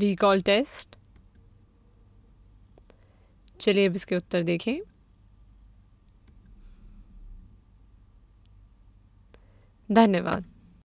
recall test चलिए अब इसके उत्तर देखें धन्यवाद